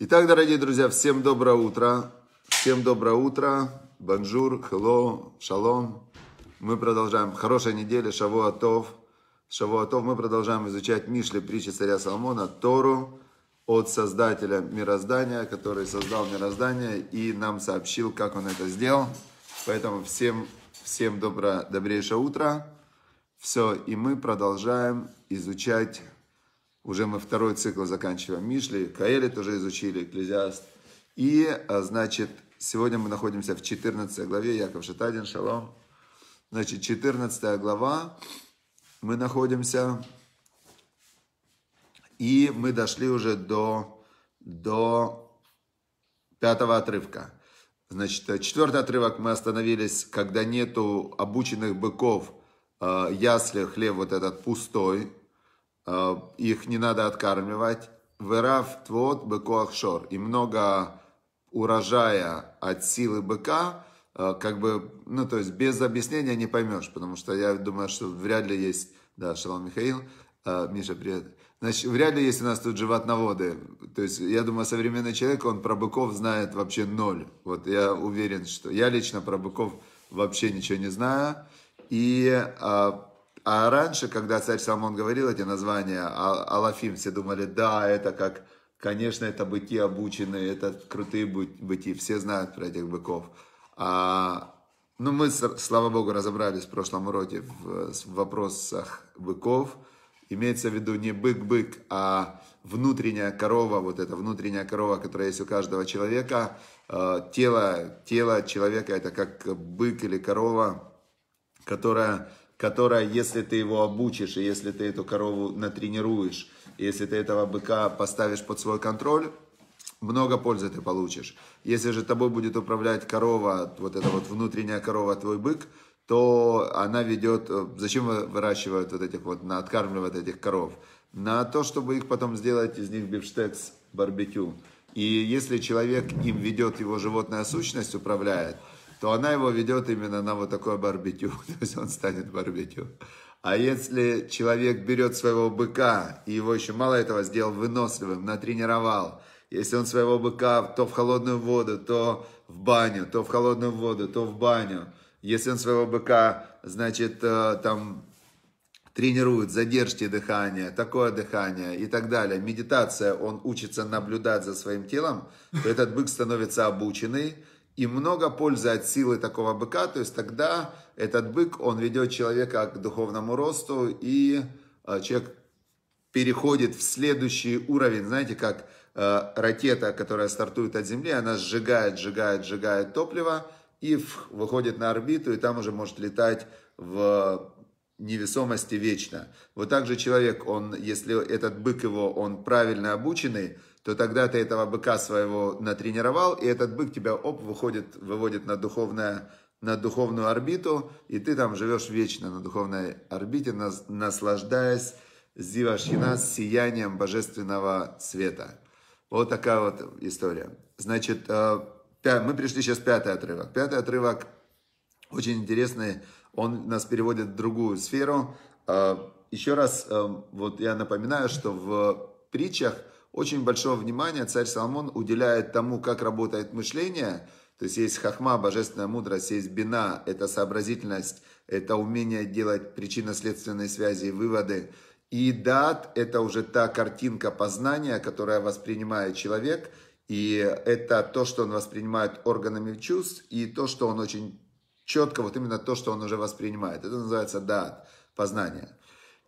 Итак, дорогие друзья, всем доброе утро. Всем доброе утро. Бонжур, хелло, шалом. Мы продолжаем. Хорошая неделя, шавуатов. Шавуатов мы продолжаем изучать Мишли, притчи царя Соломона, Тору от создателя мироздания, который создал мироздание и нам сообщил, как он это сделал. Поэтому всем, всем доброе, добрейшее утро. Все, и мы продолжаем изучать уже мы второй цикл заканчиваем Мишли, Каэли тоже изучили, Экклезиаст. И, а, значит, сегодня мы находимся в 14 главе, Яков Шатадин, шалом. Значит, 14 глава, мы находимся, и мы дошли уже до, до пятого отрывка. Значит, четвертый отрывок мы остановились, когда нету обученных быков, а, ясли, хлеб вот этот пустой, Э, их не надо откармливать. Верав твот бекуахшор. И много урожая от силы быка, э, как бы, ну, то есть без объяснения не поймешь, потому что я думаю, что вряд ли есть, да, шалом Михаил, э, Миша, привет. Значит, вряд ли есть у нас тут животноводы. То есть, я думаю, современный человек, он про быков знает вообще ноль. Вот я уверен, что я лично про быков вообще ничего не знаю. И а раньше, когда царь Соломон говорил эти названия, а, Алафим, все думали, да, это как, конечно, это быки обученные, это крутые быки, все знают про этих быков. А, ну, мы, слава богу, разобрались в прошлом уроке в, в вопросах быков. Имеется в виду не бык-бык, а внутренняя корова, вот эта внутренняя корова, которая есть у каждого человека. А, тело, тело человека это как бык или корова, которая которая, если ты его обучишь, и если ты эту корову натренируешь, если ты этого быка поставишь под свой контроль, много пользы ты получишь. Если же тобой будет управлять корова, вот эта вот внутренняя корова, твой бык, то она ведет... Э, зачем выращивают вот этих вот, откармливают этих коров? На то, чтобы их потом сделать из них бифштекс, барбекю. И если человек им ведет, его животная сущность управляет – то она его ведет именно на вот такое барбекю. То есть он станет барбекю. А если человек берет своего быка, и его еще мало этого сделал выносливым, натренировал, если он своего быка то в холодную воду, то в баню, то в холодную воду, то в баню, если он своего быка, значит, э, там тренирует, задержки дыхания, такое дыхание и так далее. Медитация, он учится наблюдать за своим телом, то этот бык становится обученный, и много пользы от силы такого быка, то есть тогда этот бык, он ведет человека к духовному росту, и э, человек переходит в следующий уровень, знаете, как э, ракета, которая стартует от Земли, она сжигает, сжигает, сжигает топливо, и выходит на орбиту, и там уже может летать в невесомости вечно. Вот так же человек, он, если этот бык его, он правильно обученный, то тогда ты этого быка своего натренировал, и этот бык тебя, оп, выходит, выводит на, духовное, на духовную орбиту, и ты там живешь вечно на духовной орбите, наслаждаясь Зивашхина с сиянием божественного света. Вот такая вот история. Значит, э, мы пришли сейчас пятый отрывок. Пятый отрывок очень интересный. Он нас переводит в другую сферу. Э, еще раз, э, вот я напоминаю, что в притчах – очень большого внимания царь Соломон уделяет тому, как работает мышление. То есть есть хахма, божественная мудрость, есть бина, это сообразительность, это умение делать причинно-следственные связи и выводы. И дат – это уже та картинка познания, которая воспринимает человек, и это то, что он воспринимает органами чувств, и то, что он очень четко, вот именно то, что он уже воспринимает. Это называется дат, познание.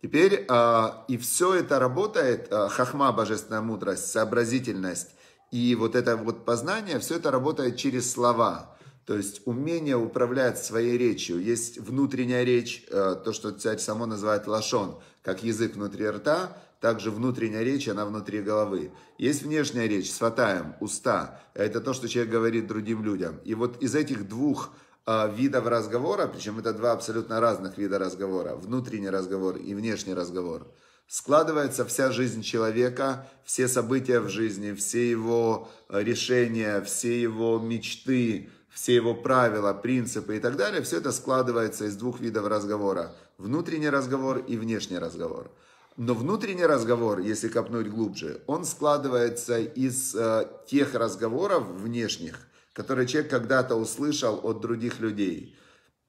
Теперь, а, и все это работает, а, хахма, божественная мудрость, сообразительность и вот это вот познание, все это работает через слова. То есть умение управлять своей речью. Есть внутренняя речь, э, то, что царь само называет лашон, как язык внутри рта, также внутренняя речь, она внутри головы. Есть внешняя речь, сватаем, уста. Это то, что человек говорит другим людям. И вот из этих двух а, видов разговора, причем это два абсолютно разных вида разговора, внутренний разговор и внешний разговор, складывается вся жизнь человека, все события в жизни, все его э, решения, все его мечты, все его правила, принципы и так далее, все это складывается из двух видов разговора. Внутренний разговор и внешний разговор. Но внутренний разговор, если копнуть глубже, он складывается из э, тех разговоров внешних, которые человек когда-то услышал от других людей.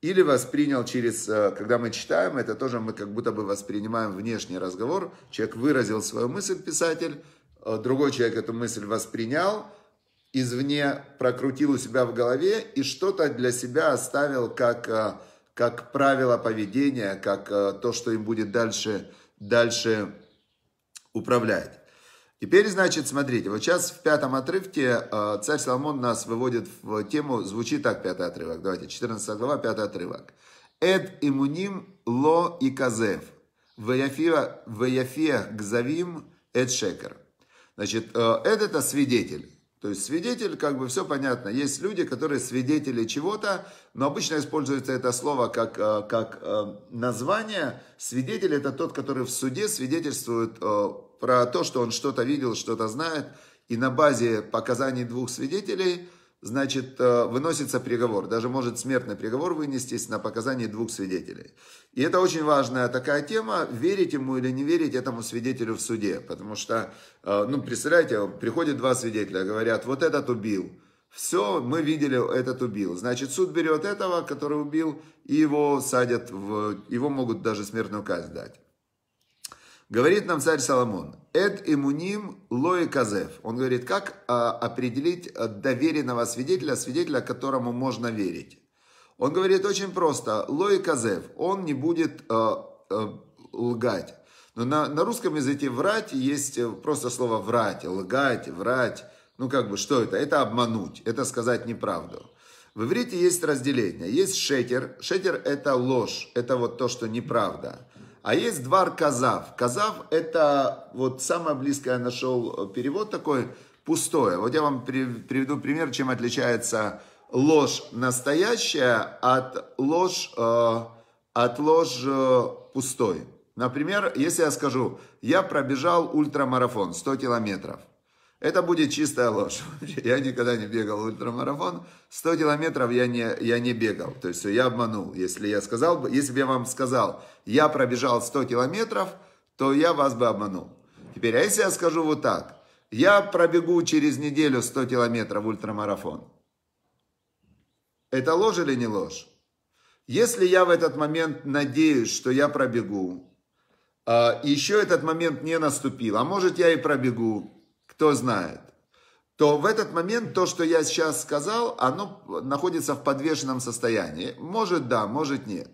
Или воспринял через, э, когда мы читаем, это тоже мы как будто бы воспринимаем внешний разговор. Человек выразил свою мысль, писатель, э, другой человек эту мысль воспринял, извне прокрутил у себя в голове и что-то для себя оставил как, э, как правило поведения, как то, что им будет дальше, дальше управлять. Теперь, значит, смотрите, вот сейчас в пятом отрывке э, царь Соломон нас выводит в тему, звучит так пятый отрывок, давайте, 14 глава, пятый отрывок. «Эд имуним ло и казев, ваяфия гзавим эд шекер». Значит, э, эд это свидетель. То есть свидетель, как бы все понятно. Есть люди, которые свидетели чего-то, но обычно используется это слово как, э, как название. Свидетель это тот, который в суде свидетельствует про то, что он что-то видел, что-то знает, и на базе показаний двух свидетелей, значит, э, выносится приговор. Даже может смертный приговор вынестись на показании двух свидетелей. И это очень важная такая тема, верить ему или не верить этому свидетелю в суде. Потому что, э, ну, представляете, приходят два свидетеля, говорят, вот этот убил, все, мы видели, этот убил. Значит, суд берет этого, который убил, и его садят, в, его могут даже смертную казнь дать. Говорит нам царь Соломон, Эт имуним лои казев». Он говорит, как а, определить э, доверенного свидетеля, свидетеля, которому можно верить. Он говорит очень просто, лои казев, он не будет э, э, лгать. Но на, на русском языке врать есть э, просто слово врать, лгать, врать. Ну как бы что это? Это обмануть, это сказать неправду. В иврите есть разделение. Есть шетер. Шетер – это ложь. Это вот то, что неправда. А есть двор казав. Казав – это вот самое близкое я нашел э, перевод такой, пустое. Вот я вам приведу пример, чем отличается ложь настоящая от ложь, э, от ложь э, пустой. Например, если я скажу, я пробежал ультрамарафон 100 километров – это будет чистая ложь. Я никогда не бегал ультрамарафон. 100 километров я не, я не бегал. То есть я обманул. Если я сказал, если бы я вам сказал, я пробежал 100 километров, то я вас бы обманул. Теперь, а если я скажу вот так. Я пробегу через неделю 100 километров ультрамарафон. Это ложь или не ложь? Если я в этот момент надеюсь, что я пробегу, а, еще этот момент не наступил, а может я и пробегу, кто знает, то в этот момент то, что я сейчас сказал, оно находится в подвешенном состоянии. Может да, может нет.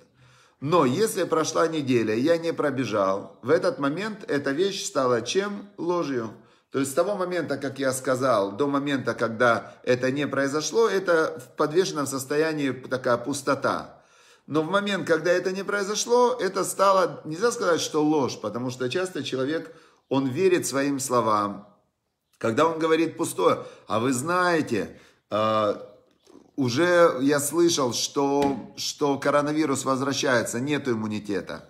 Но если прошла неделя, я не пробежал, в этот момент эта вещь стала чем? Ложью. То есть с того момента, как я сказал, до момента, когда это не произошло, это в подвешенном состоянии такая пустота. Но в момент, когда это не произошло, это стало, нельзя сказать, что ложь, потому что часто человек, он верит своим словам, когда он говорит пустое, а вы знаете, э, уже я слышал, что, что коронавирус возвращается, нет иммунитета.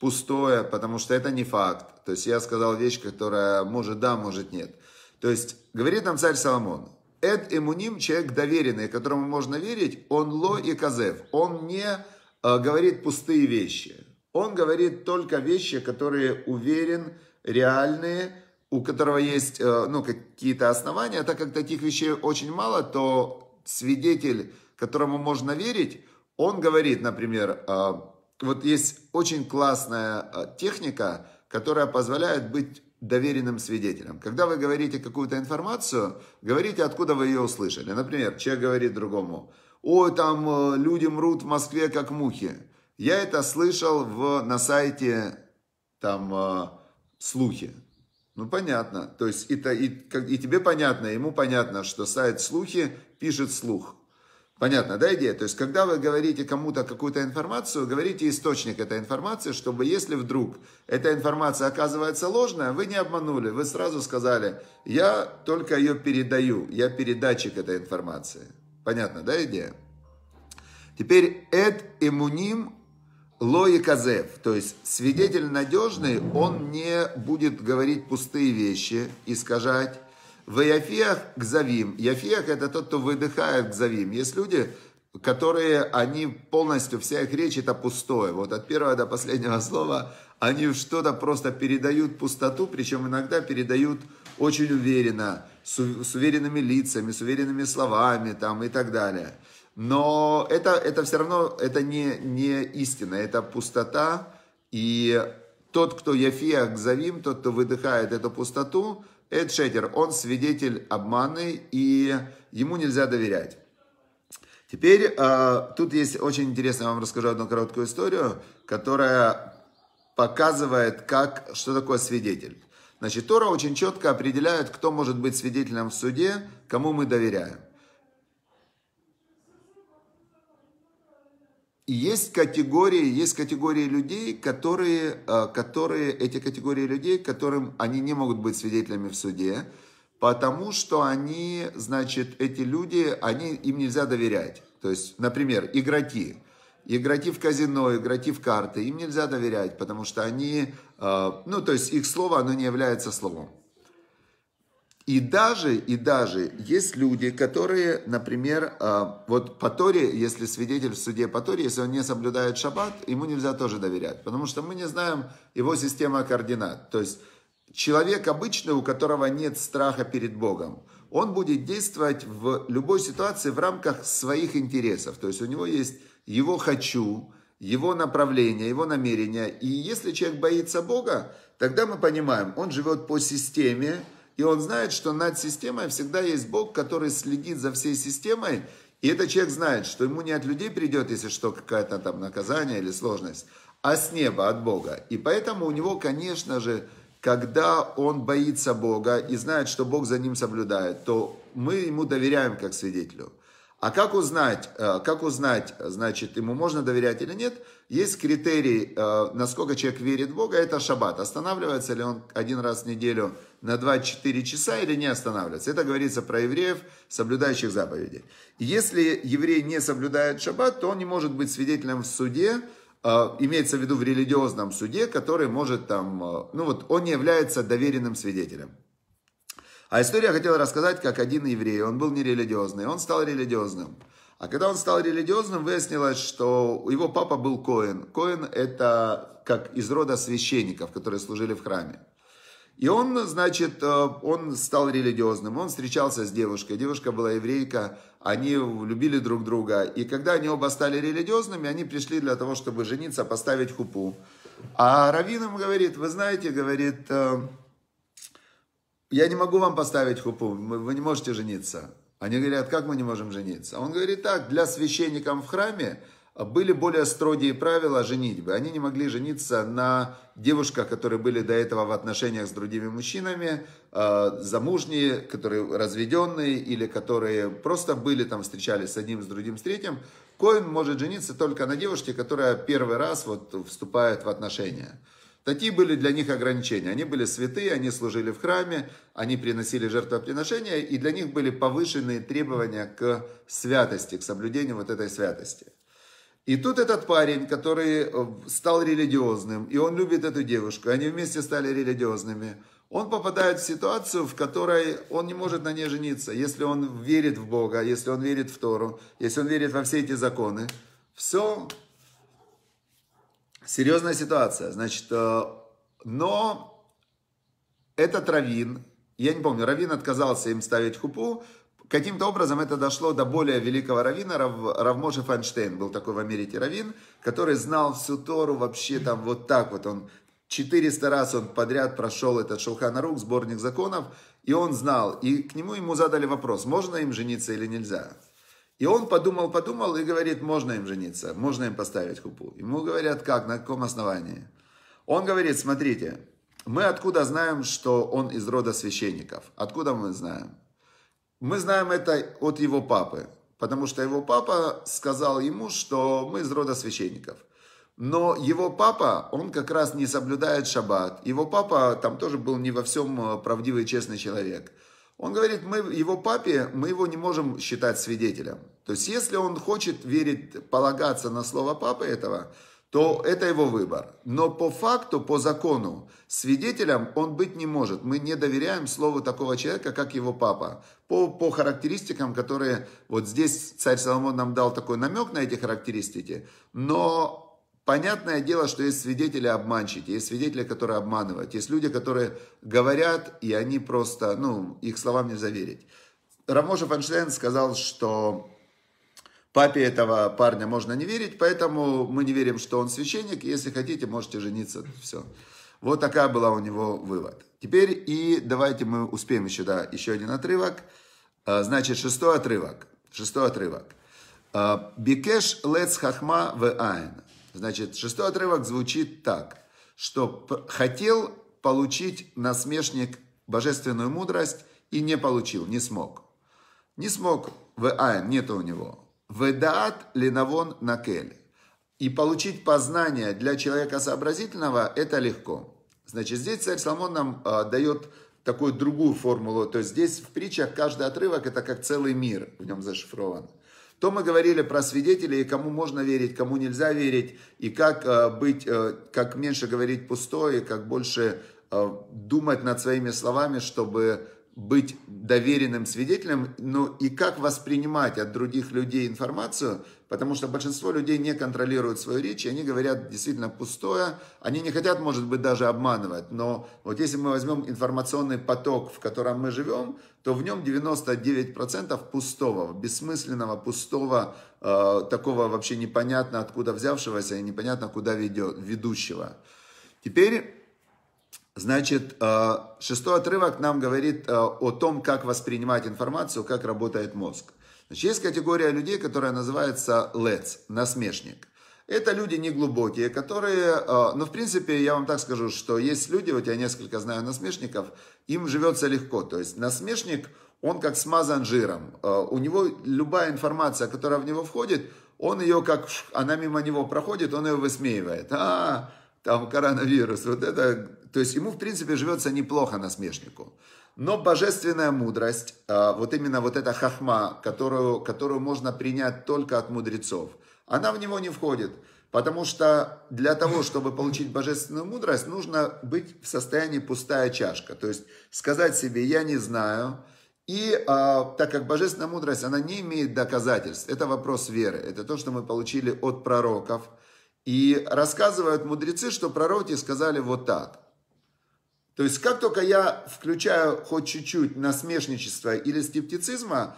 Пустое, потому что это не факт. То есть я сказал вещь, которая может да, может нет. То есть говорит нам царь Соломон, Эд Эмуним, человек доверенный, которому можно верить, он ло и казев. Он не э, говорит пустые вещи. Он говорит только вещи, которые уверен, реальные, у которого есть э, ну, какие-то основания, так как таких вещей очень мало, то свидетель, которому можно верить, он говорит, например, э, вот есть очень классная э, техника, которая позволяет быть доверенным свидетелем. Когда вы говорите какую-то информацию, говорите, откуда вы ее услышали. Например, человек говорит другому, ой, там люди мрут в Москве, как мухи. Я это слышал в, на сайте там слухи. Ну, понятно. То есть, и, и, и тебе понятно, ему понятно, что сайт «Слухи» пишет «Слух». Понятно, да, идея? То есть, когда вы говорите кому-то какую-то информацию, говорите источник этой информации, чтобы если вдруг эта информация оказывается ложная, вы не обманули, вы сразу сказали, я только ее передаю, я передатчик этой информации. Понятно, да, идея? Теперь «эд эмуним Лои Казев, то есть свидетель надежный, он не будет говорить пустые вещи, и искажать. В Яфиях Гзавим. Яфиях это тот, кто выдыхает Гзавим. Есть люди, которые, они полностью, вся их речь это пустое. Вот от первого до последнего слова они что-то просто передают пустоту, причем иногда передают очень уверенно, с уверенными лицами, с уверенными словами там и так далее. Но это, это все равно это не, не истина, это пустота. И тот, кто Яфия Завим тот, кто выдыхает эту пустоту, Эд Шетер, он свидетель обманы, и ему нельзя доверять. Теперь а, тут есть очень интересно, я вам расскажу одну короткую историю, которая показывает, как, что такое свидетель. Значит, Тора очень четко определяет, кто может быть свидетелем в суде, кому мы доверяем. есть категории, есть категории людей, которые, э, которые, эти категории людей, которым они не могут быть свидетелями в суде, потому что они, значит, эти люди, они, им нельзя доверять. То есть, например, игроки. Игроки в казино, игроки в карты, им нельзя доверять, потому что они, э, ну, то есть их слово, оно не является словом. И даже, и даже есть люди, которые, например, а, вот по Торе, если свидетель в суде по Торе, если он не соблюдает шаббат, ему нельзя тоже доверять, потому что мы не знаем его система координат. То есть человек обычный, у которого нет страха перед Богом, он будет действовать в любой ситуации в рамках своих интересов. То есть у него есть его «хочу», его направление, его намерение. И если человек боится Бога, тогда мы понимаем, он живет по системе, и он знает, что над системой всегда есть Бог, который следит за всей системой, и этот человек знает, что ему не от людей придет, если что, какое-то там наказание или сложность, а с неба, от Бога. И поэтому у него, конечно же, когда он боится Бога и знает, что Бог за ним соблюдает, то мы ему доверяем как свидетелю. А как узнать, э, как узнать, значит, ему можно доверять или нет? Есть критерий, э, насколько человек верит в Бога, это шаббат. Останавливается ли он один раз в неделю на 24 часа или не останавливается? Это говорится про евреев, соблюдающих заповеди. Если еврей не соблюдает шаббат, то он не может быть свидетелем в суде, э, имеется в виду в религиозном суде, который может там, ну вот он не является доверенным свидетелем. А историю я хотел рассказать как один еврей. Он был нерелигиозный, он стал религиозным. А когда он стал религиозным, выяснилось, что его папа был Коин. Коин – это как из рода священников, которые служили в храме. И он, значит, э, он стал религиозным, он встречался с девушкой, девушка была еврейка, они любили друг друга. И когда они оба стали религиозными, они пришли для того, чтобы жениться, поставить хупу. А Равин им говорит, вы знаете, говорит, э, я не могу вам поставить хупу, вы не можете жениться. Они говорят, как мы не можем жениться? Он говорит, так, для священников в храме были более строгие правила женитьбы. Они не могли жениться на девушках, которые были до этого в отношениях с другими мужчинами, э, замужние, которые разведенные или которые просто были там, встречались с одним, с другим, с третьим. Коин может жениться только на девушке, которая первый раз вот вступает в отношения. Такие были для них ограничения. Они были святые, они служили в храме, они приносили жертвоприношения, и для них были повышенные требования к святости, к соблюдению вот этой святости. И тут этот парень, который э, стал религиозным, и он любит эту девушку, они вместе стали религиозными, он попадает в ситуацию, в которой он не может на ней жениться. Если он верит в Бога, если он верит в Тору, если он верит во все эти законы, все, Серьезная ситуация. Значит, э, но этот Равин, я не помню, Равин отказался им ставить хупу. Каким-то образом это дошло до более великого равина, Рав, Равмоши Файнштейн был такой в Америке равин, который знал всю Тору вообще там вот так вот. Он 400 раз он подряд прошел этот Шелхан Рук, сборник законов, и он знал. И к нему ему задали вопрос, можно им жениться или нельзя. И он подумал, подумал и говорит, можно им жениться, можно им поставить купу. Ему говорят, как, на каком основании? Он говорит, смотрите, мы откуда знаем, что он из рода священников? Откуда мы знаем? Мы знаем это от его папы, потому что его папа сказал ему, что мы из рода священников. Но его папа, он как раз не соблюдает шаббат. Его папа там тоже был не во всем э, правдивый честный человек – он говорит, мы его папе, мы его не можем считать свидетелем. То есть, если он хочет верить, полагаться на слово папы этого, то это его выбор. Но по факту, по закону, свидетелем он быть не может. Мы не доверяем слову такого человека, как его папа. По, по характеристикам, которые вот здесь царь Соломон нам дал такой намек на эти характеристики. Но Понятное дело, что есть свидетели-обманщики, есть свидетели, которые обманывают, есть люди, которые говорят, и они просто, ну, их словам нельзя верить. Рамоша Фанштейн сказал, что папе этого парня можно не верить, поэтому мы не верим, что он священник, если хотите, можете жениться, все. Вот такая была у него вывод. Теперь и давайте мы успеем еще, да, еще один отрывок. А, значит, шестой отрывок. Шестой отрывок. А, Бикеш лец хахма в айн. Значит, шестой отрывок звучит так, что хотел получить насмешник божественную мудрость и не получил, не смог. Не смог, в Айн нету у него. Ведаат линавон накель. И получить познание для человека сообразительного – это легко. Значит, здесь царь Соломон нам а, дает такую другую формулу. То есть здесь в притчах каждый отрывок – это как целый мир в нем зашифрован. То мы говорили про свидетелей, кому можно верить, кому нельзя верить, и как э, быть, э, как меньше говорить пустое, как больше э, думать над своими словами, чтобы быть доверенным свидетелем, ну и как воспринимать от других людей информацию, потому что большинство людей не контролируют свою речь, и они говорят действительно пустое, они не хотят, может быть, даже обманывать, но вот если мы возьмем информационный поток, в котором мы живем, то в нем 99% пустого, бессмысленного, пустого, э, такого вообще непонятно откуда взявшегося и непонятно куда ведет, ведущего. Теперь Значит, э, шестой отрывок нам говорит э, о том, как воспринимать информацию, как работает мозг. Значит, есть категория людей, которая называется лец, насмешник. Это люди неглубокие, которые, э, ну, в принципе, я вам так скажу, что есть люди, вот я несколько знаю насмешников, им живется легко. То есть насмешник, он как смазан жиром. Э, у него любая информация, которая в него входит, он ее как, она мимо него проходит, он ее высмеивает. А, там коронавирус, вот это. То есть ему, в принципе, живется неплохо насмешнику. Но божественная мудрость, а, вот именно вот эта хахма, которую, которую можно принять только от мудрецов, она в него не входит. Потому что для того, чтобы получить божественную мудрость, нужно быть в состоянии пустая чашка. То есть сказать себе «я не знаю». И а, так как божественная мудрость, она не имеет доказательств, это вопрос веры, это то, что мы получили от пророков. И рассказывают мудрецы, что пророки сказали вот так. То есть, как только я включаю хоть чуть-чуть насмешничества или скептицизма,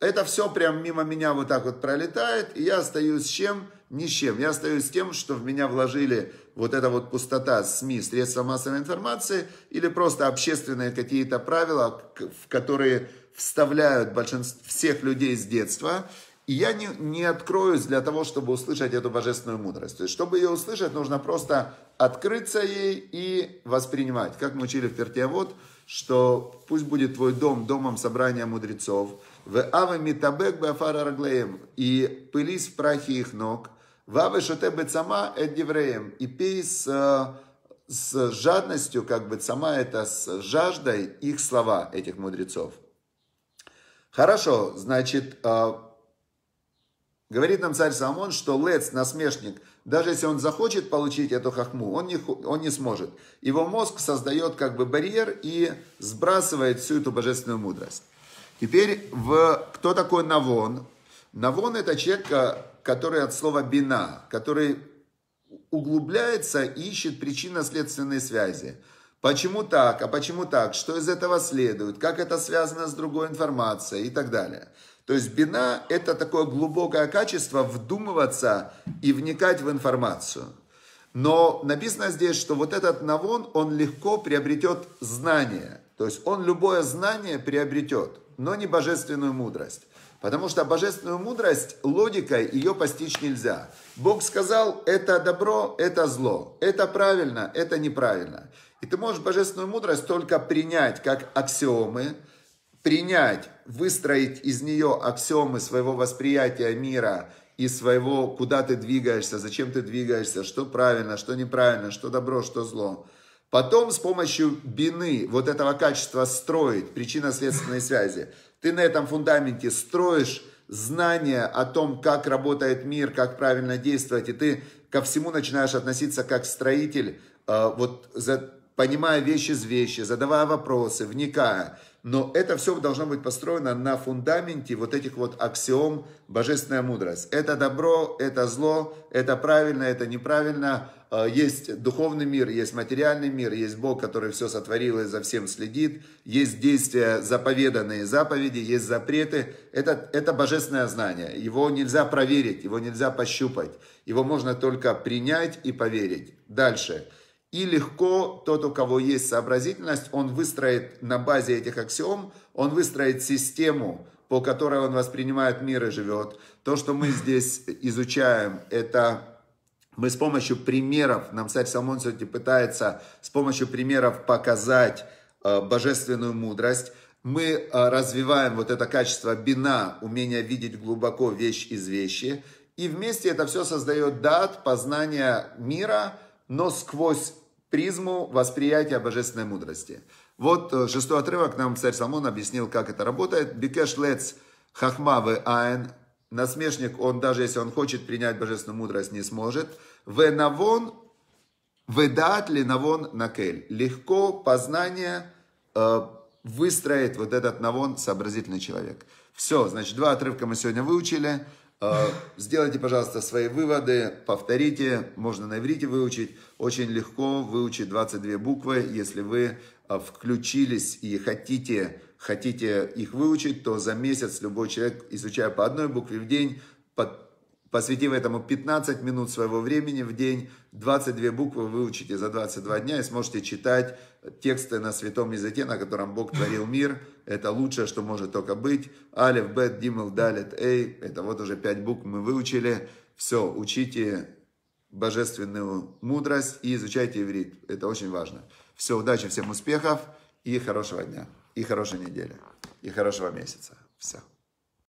это все прям мимо меня вот так вот пролетает, и я остаюсь с чем? Ни с чем. Я остаюсь с тем, что в меня вложили вот эта вот пустота СМИ, средства массовой информации, или просто общественные какие-то правила, в которые вставляют большинство всех людей с детства, и я не, не откроюсь для того, чтобы услышать эту божественную мудрость. То есть, чтобы ее услышать, нужно просто открыться ей и воспринимать. Как мы учили в Пертиавод, что пусть будет твой дом домом собрания мудрецов, в аве митабек беафара раглеем, и пылись в прахе их ног, в аве шотебе сама эддевреем, и пей с, э, с жадностью, как бы сама это с жаждой их слова, этих мудрецов. Хорошо, значит, э, говорит нам царь Соломон, что Лец, насмешник – даже если он захочет получить эту хохму, он не, он не сможет. Его мозг создает как бы барьер и сбрасывает всю эту божественную мудрость. Теперь, в, кто такой Навон? Навон – это человек, который от слова «бина», который углубляется и ищет причинно-следственные связи. Почему так, а почему так, что из этого следует, как это связано с другой информацией и так далее – то есть бина – это такое глубокое качество вдумываться и вникать в информацию. Но написано здесь, что вот этот навон, он легко приобретет знание. То есть он любое знание приобретет, но не божественную мудрость. Потому что божественную мудрость логикой ее постичь нельзя. Бог сказал, это добро, это зло, это правильно, это неправильно. И ты можешь божественную мудрость только принять как аксиомы, принять, выстроить из нее аксиомы своего восприятия мира и своего, куда ты двигаешься, зачем ты двигаешься, что правильно, что неправильно, что добро, что зло. Потом с помощью бины вот этого качества строить причинно-следственные связи. Ты на этом фундаменте строишь знания о том, как работает мир, как правильно действовать, и ты ко всему начинаешь относиться как строитель, э, вот понимая вещи из вещи, задавая вопросы, вникая. Но это все должно быть построено на фундаменте вот этих вот аксиом «божественная мудрость». Это добро, это зло, это правильно, это неправильно. А, есть духовный мир, есть материальный мир, есть Бог, который все сотворил и за всем следит. Есть действия, заповеданные заповеди, есть запреты. Это, это божественное знание. Его нельзя проверить, его нельзя пощупать. Его можно только принять и поверить. Дальше. Дальше. И легко тот, у кого есть сообразительность, он выстроит на базе этих аксиом, он выстроит систему, по которой он воспринимает мир и живет. То, что мы здесь изучаем, это мы с помощью примеров, нам царь Соломон сегодня пытается с помощью примеров показать э, божественную мудрость. Мы э, развиваем вот это качество бина, умение видеть глубоко вещь из вещи. И вместе это все создает дат, познание мира, но сквозь призму восприятия божественной мудрости. Вот э, шестой отрывок нам царь Соломон объяснил, как это работает. Бекеш лец хахмавы аэн. Насмешник, он даже если он хочет принять божественную мудрость, не сможет. Венавон, ведат ли навон накель. Легко познание э, выстроит вот этот навон сообразительный человек. Все, значит, два отрывка мы сегодня выучили. А, сделайте, пожалуйста, свои выводы, повторите, можно на иврите выучить. Очень легко выучить 22 буквы. Если вы а, включились и хотите, хотите их выучить, то за месяц любой человек, изучая по одной букве в день, посвятив этому 15 минут своего времени в день, 22 буквы выучите за 22 дня и сможете читать тексты на святом языке, на котором Бог творил мир. Это лучшее, что может только быть. Алиф, Бет, Димел, Далит, Эй. Это вот уже пять букв мы выучили. Все, учите божественную мудрость и изучайте иврит. Это очень важно. Все, удачи, всем успехов и хорошего дня, и хорошей недели, и хорошего месяца. Все.